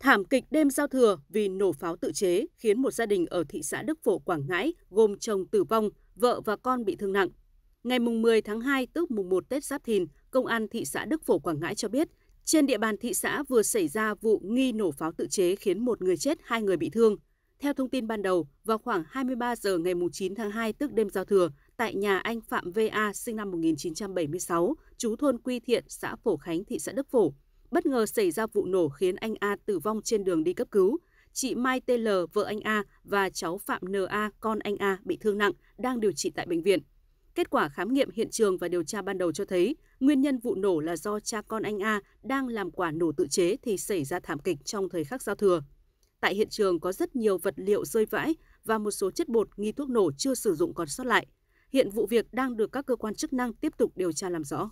Thảm kịch đêm giao thừa vì nổ pháo tự chế khiến một gia đình ở thị xã Đức Phổ, Quảng Ngãi gồm chồng tử vong, vợ và con bị thương nặng. Ngày 10 tháng 2, tức mùng 1 Tết Giáp Thìn, Công an thị xã Đức Phổ, Quảng Ngãi cho biết, trên địa bàn thị xã vừa xảy ra vụ nghi nổ pháo tự chế khiến một người chết, hai người bị thương. Theo thông tin ban đầu, vào khoảng 23 giờ ngày 9 tháng 2 tức đêm giao thừa, tại nhà anh Phạm VA sinh năm 1976, chú thôn Quy Thiện, xã Phổ Khánh, thị xã Đức Phổ, bất ngờ xảy ra vụ nổ khiến anh A tử vong trên đường đi cấp cứu. Chị Mai TL, vợ anh A và cháu Phạm NA, con anh A bị thương nặng, đang điều trị tại bệnh viện. Kết quả khám nghiệm hiện trường và điều tra ban đầu cho thấy, nguyên nhân vụ nổ là do cha con anh A đang làm quả nổ tự chế thì xảy ra thảm kịch trong thời khắc giao thừa. Tại hiện trường có rất nhiều vật liệu rơi vãi và một số chất bột nghi thuốc nổ chưa sử dụng còn sót lại. Hiện vụ việc đang được các cơ quan chức năng tiếp tục điều tra làm rõ.